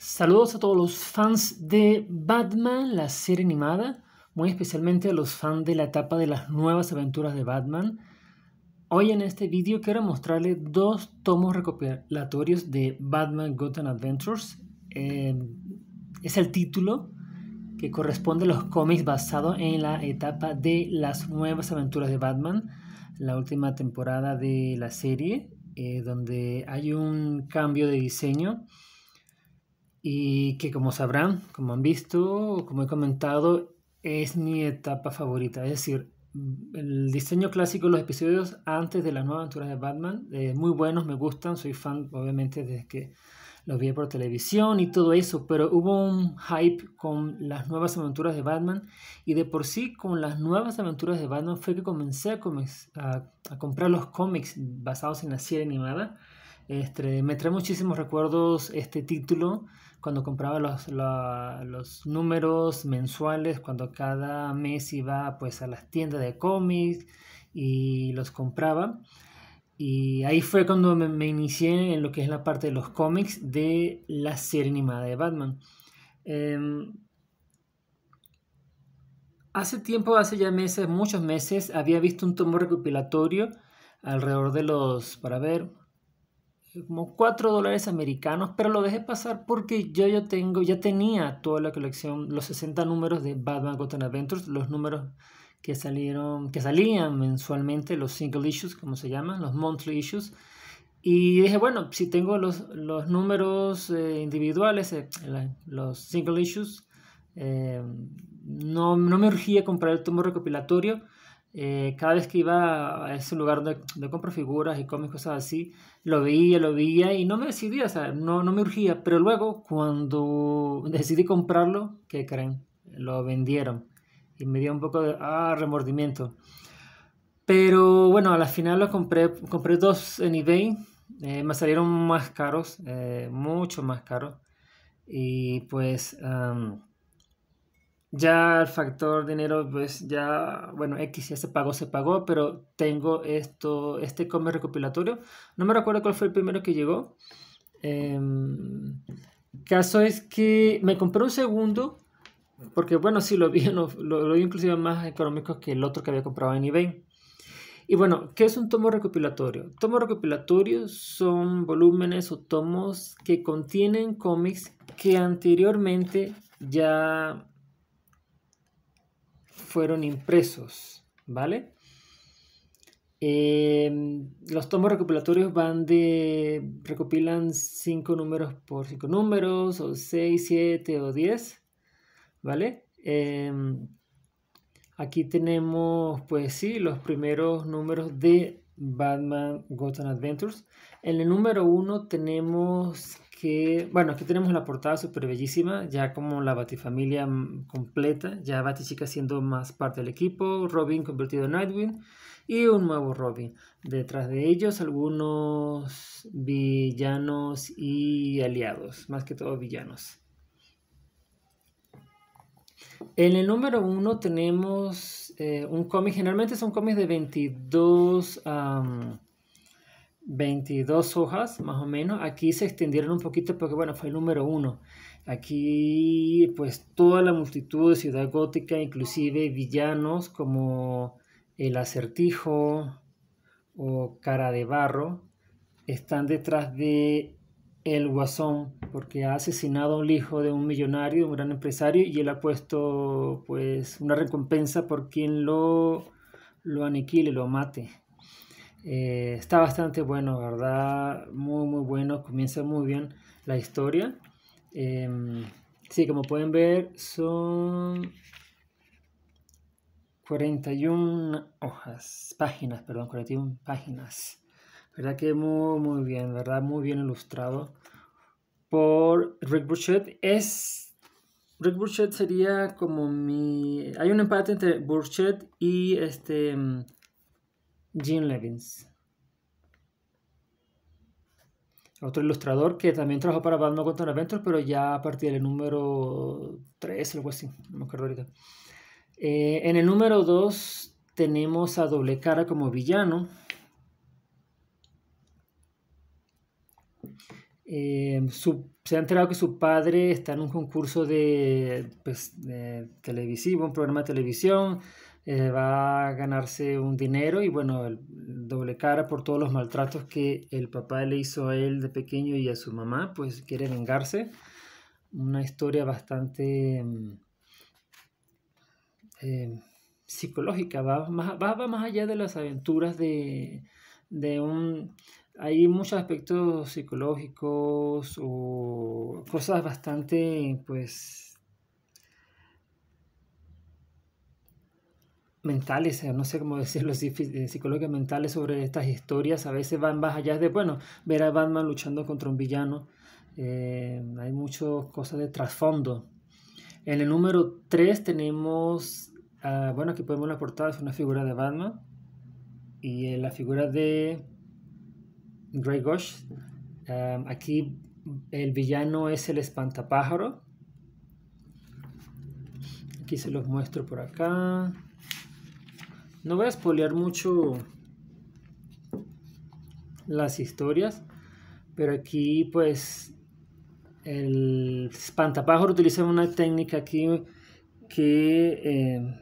Saludos a todos los fans de Batman, la serie animada, muy especialmente a los fans de la etapa de las nuevas aventuras de Batman. Hoy en este vídeo quiero mostrarles dos tomos recopilatorios de Batman Gotham Adventures. Em, es el título que corresponde a los cómics basados en la etapa de las nuevas aventuras de Batman, la última temporada de la serie, eh, donde hay un cambio de diseño y que como sabrán, como han visto, como he comentado, es mi etapa favorita. Es decir, mm, el diseño clásico de los episodios antes de las nuevas aventuras de Batman, eh, muy buenos, me gustan, soy fan obviamente desde que los vi por televisión y todo eso, pero hubo un hype con las nuevas aventuras de Batman y de por sí con las nuevas aventuras de Batman fue que comencé a comprar los cómics basados en la serie animada este, me trae muchísimos recuerdos este título cuando compraba los, números mensuales, cuando cada mes iba pues a las tiendas de cómics y los compraba. Y ahí fue cuando me, inicié en lo que es la parte de los cómics de la serie animada de Batman. Em, hace tiempo, hace ya meses, muchos meses, había visto un tomo recopilatorio alrededor de los, para ver, como 4 dólares americanos, pero lo dejé pasar porque yo ya tengo, ya tenía toda la colección, los 60 números de Batman Gotham Adventures, los números que salieron, que salían mensualmente, los single issues, como se llaman, los monthly issues. Y dije, bueno, si tengo los, los números eh, individuales, eh, los single issues, eh, no, no me urgía comprar el tomo recopilatorio eh, cada vez que iba a ese lugar donde, donde compro figuras y cómics, cosas así, lo veía, lo veía y no me decidía, o sea, no, no me urgía. Pero luego, cuando decidí comprarlo, ¿qué creen? Lo vendieron y me dio un poco de ah, remordimiento. Pero bueno, al final lo compré, compré dos en eBay, eh, me salieron más caros, eh, mucho más caros. Y pues ya el factor dinero, pues ya, bueno, X ya se pagó, se pagó, pero tengo esto, este cómic recopilatorio. No me recuerdo cuál fue el primero que llegó. Em, caso es que me compré un segundo, porque bueno, sí lo vi, lo, lo, vi inclusive más económico que el otro que había comprado en eBay. Y bueno, ¿qué es un tomo recopilatorio? Tomos recopilatorios son volúmenes o tomos que contienen cómics que anteriormente ya fueron impresos, ¿vale? Em, los tomos recopilatorios van de. recopilan 5 números por 5 números, o 6, 7 o 10, ¿vale? Em, aquí tenemos, pues sí, los primeros números de Batman Gotham Adventures. En el número 1 tenemos bueno, aquí tenemos la portada súper bellísima, ya como la Batifamilia mm, completa, ya Batichica siendo más parte del equipo, Robin convertido en Nightwing y un nuevo Robin. Detrás de ellos algunos villanos y aliados, más que todo villanos. En el número uno tenemos eh, un cómic, generalmente son cómics de 22... 22 hojas más o menos. Aquí se extendieron un poquito porque, bueno, fue el número uno. Aquí, pues, toda la multitud de Ciudad Gótica, inclusive villanos como el acertijo o cara de barro, están detrás de el guasón porque ha asesinado a un hijo de un millonario, un gran empresario, y él ha puesto, pues, una recompensa por quien lo, lo aniquile, lo mate. Eh, está bastante bueno, ¿verdad? Muy, muy bueno. Comienza muy bien la historia. Em, sí, como pueden ver, son 41 hojas, páginas, perdón, 41 páginas. ¿Verdad que muy, muy bien, ¿verdad? Muy bien ilustrado por Rick Burchett. Es. Rick Burchett sería como mi. Hay un empate entre Burchett y este. Gene Levins. Otro ilustrador que también trabajó para Batman Contra Adventures, pero ya a partir del número 3 algo así, no me acuerdo ahorita. Eh, en el número 2 tenemos a Doble Cara como villano. Eh, se ha enterado que su padre está en un concurso de, pues, de televisivo, un programa de televisión eh, va a ganarse un dinero y bueno, doble cara por todos los maltratos que el papá le hizo a él de pequeño y a su mamá, pues quiere vengarse. Una historia bastante mm, em, psicológica, va más, va, va más allá de las aventuras de, de un hay muchos aspectos psicológicos o cosas bastante, pues, mentales, eh, no sé cómo decirlo, eh, psicológicas mentales sobre estas historias, a veces van más allá de, bueno, ver a Batman luchando contra un villano, eh, hay muchas cosas de trasfondo. En el número 3 tenemos, ah, bueno, aquí podemos la portada, es una figura de Batman, y en la figura de Grey Gosh, aquí el villano es el espantapájaro, aquí se los muestro por acá. No voy a espolear mucho las historias, pero aquí pues el espantapájaro utiliza una técnica aquí que em,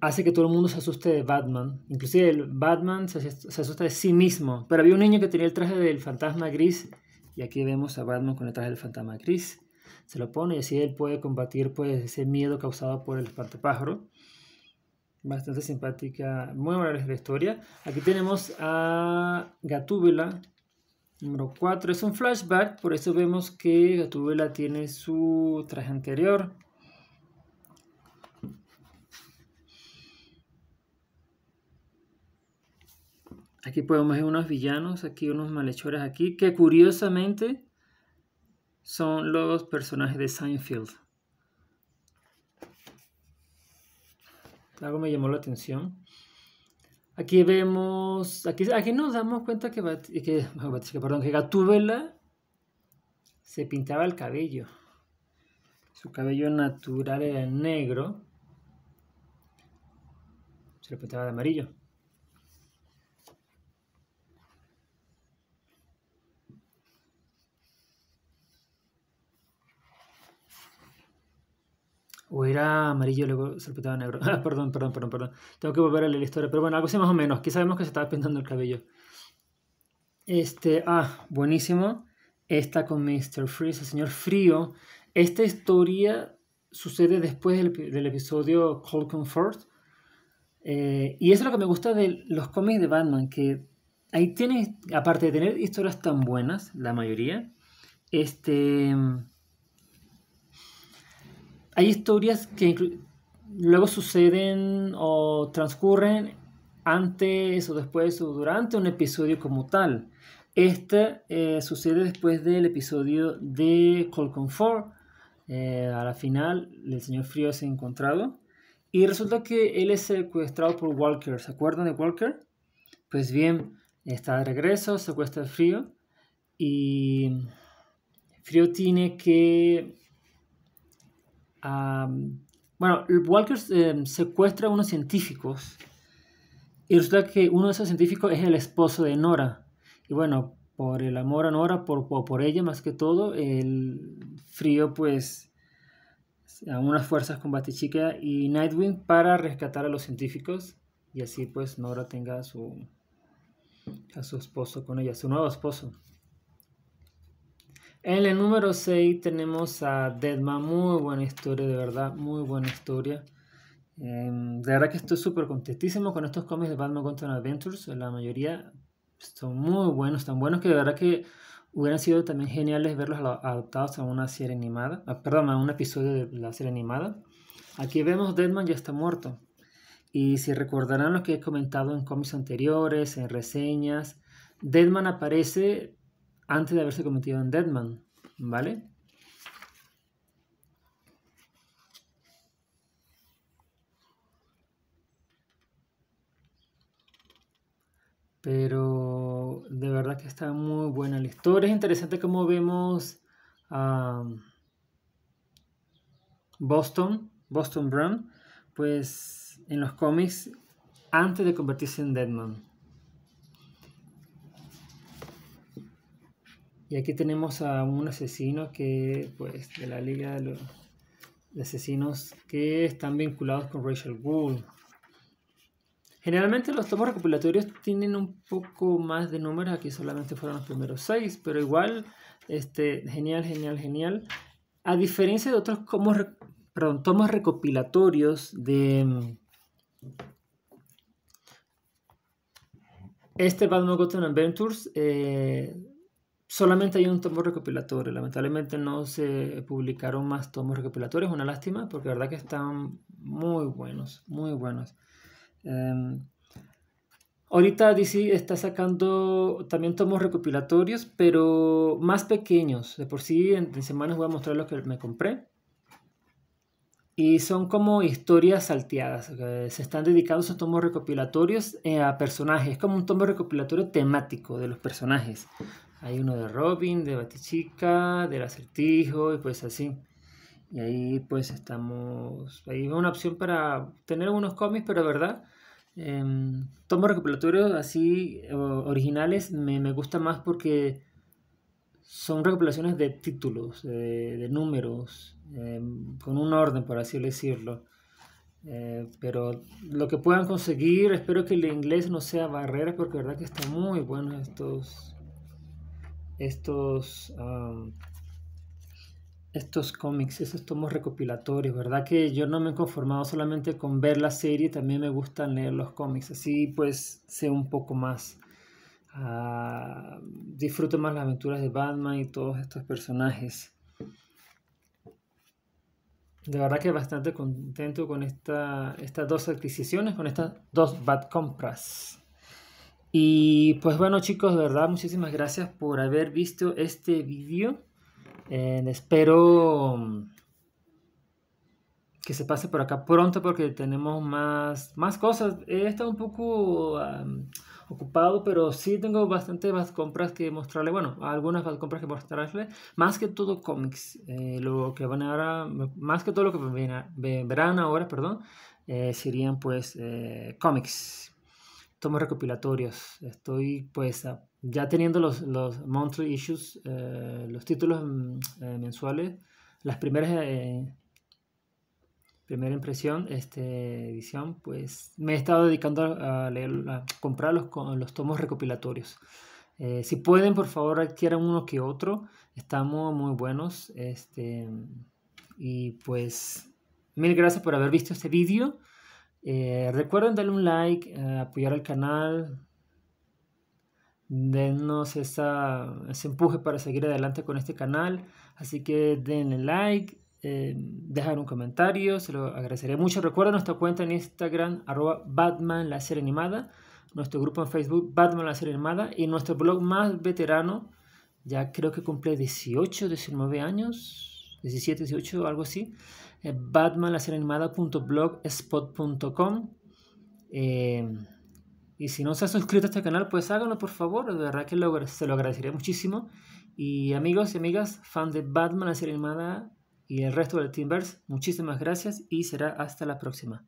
hace que todo el mundo se asuste de Batman. Inclusive el Batman se, asusta de sí mismo. Pero había un niño que tenía el traje del fantasma gris y aquí vemos a Batman con el traje del fantasma gris se lo pone y así él puede combatir pues, ese miedo causado por el espantapájaro. Bastante simpática, muy buena la historia. Aquí tenemos a Gatúbela, número 4. Es un flashback, por eso vemos que Gatúbela tiene su traje anterior. Aquí podemos ver unos villanos, aquí unos malhechores aquí, que curiosamente son los personajes de Seinfeld. Algo me llamó la atención. Aquí vemos, aquí, aquí nos damos cuenta que, que, perdón, que Gatúbela se pintaba el cabello. Su cabello natural era negro. Se lo pintaba de amarillo. O era amarillo luego se negro. Ah, perdón, perdón, perdón, perdón. Tengo que volver a leer la historia. Pero bueno, algo así más o menos. Aquí sabemos que se estaba pintando el cabello. Este, ah, buenísimo. Está con Mr. Freeze, el señor Frío. Esta historia sucede después del, episodio Cold Comfort. Eh, y eso es lo que me gusta de los cómics de Batman, que ahí tienes, aparte de tener historias tan buenas, la mayoría, este, hay historias que luego suceden o transcurren antes o después o durante un episodio como tal. Este eh, sucede después del episodio de Cold Confort. Eh, a la final, el señor Frío se ha encontrado. Y resulta que él es secuestrado por Walker. ¿Se acuerdan de Walker? Pues bien, está de regreso, secuestra a Frío. Y Frío tiene que bueno, Walker eh, secuestra a unos científicos y resulta que uno de esos científicos es el esposo de Nora. Y bueno, por el amor a Nora, por, por ella más que todo, el frío pues a unas fuerzas con Batichica y Nightwing para rescatar a los científicos y así pues Nora tenga a su, a su esposo con ella, su nuevo esposo. En el número 6 tenemos a Deadman, muy buena historia, de verdad, muy buena historia. Em, de verdad que estoy súper contentísimo con estos cómics de Batman Gotham Adventures, la mayoría son muy buenos, tan buenos que de verdad que hubieran sido también geniales verlos adaptados a una serie animada, ah, perdón, a un episodio de la serie animada. Aquí vemos Deadman ya está muerto. Y si recordarán lo que he comentado en cómics anteriores, en reseñas, Deadman aparece antes de haberse convertido en Deadman, ¿vale? Pero de verdad que está muy buena la historia. Es interesante cómo vemos a Boston, Boston Brown, pues en los cómics antes de convertirse en Deadman. Y aquí tenemos a un asesino que, pues, de la Liga de, los, Asesinos que están vinculados con Rachel Wood. Generalmente los tomos recopilatorios tienen un poco más de números, aquí solamente fueron los primeros seis, pero igual, este, genial, genial, genial. A diferencia de otros como, perdón, tomos recopilatorios de... Este Batman Gotham Adventures eh, Solamente hay un tomo recopilatorio, lamentablemente no se publicaron más tomos recopilatorios, una lástima, porque la verdad que están muy buenos, muy buenos. Em, ahorita DC está sacando también tomos recopilatorios, pero más pequeños. De por sí, en, semanas voy a mostrar los que me compré. Y son como historias salteadas. se están dedicando esos tomos recopilatorios eh, a personajes. Es como un tomo recopilatorio temático de los personajes. Hay uno de Robin, de Batichica, del acertijo y pues así. Y ahí pues estamos, ahí una opción para tener unos cómics, pero verdad, em, tomo recopilatorios así eh, originales me, me, gusta más porque son recopilaciones de títulos, de, números, em, con un orden, por así decirlo. Eh, pero lo que puedan conseguir, espero que el inglés no sea barrera, porque de verdad que está muy bueno estos estos, estos cómics, esos tomos recopilatorios, ¿verdad? Que yo no me he conformado solamente con ver la serie, también me gustan leer los cómics, así pues sé un poco más. Ah, disfruto más las aventuras de Batman y todos estos personajes. De verdad que bastante contento con esta, estas dos adquisiciones, con estas dos bad compras. Y pues bueno chicos, de verdad muchísimas gracias por haber visto este vídeo. Eh, espero mm, que se pase por acá pronto porque tenemos más, más cosas. He estado un poco ocupado, pero sí tengo bastantes más compras que mostrarle. Bueno, algunas más compras que mostrarle. Más que todo cómics. Eh, lo que van a ahora, más que todo lo que verán ahora, perdón, eh, serían pues cómics tomos recopilatorios. Estoy pues ya teniendo los, los monthly issues, eh, los títulos mm, eh, mensuales, las primeras eh, primera impresión, este edición, pues me he estado dedicando a, leer, a comprar los, tomos recopilatorios. Eh, si pueden, por favor, adquieran uno que otro. Estamos muy buenos. Este, y pues, mil gracias por haber visto este vídeo. Eh, recuerden darle un like, eh, apoyar al canal, dennos esa, ese empuje para seguir adelante con este canal. Así que denle like, eh, dejar un comentario, se lo agradecería mucho. Recuerden nuestra cuenta en Instagram, arroba Batman la serie animada, nuestro grupo en Facebook, Batman la serie animada, y nuestro blog más veterano, ya creo que cumple 18, 19 años 17, 18, algo así. Batman, la serie y si no se ha suscrito a este canal, pues háganlo por favor, de verdad que lo, se lo agradeceré muchísimo. Y amigos y amigas, fan de Batman, la serie animada y el resto del Teamverse, muchísimas gracias y será hasta la próxima.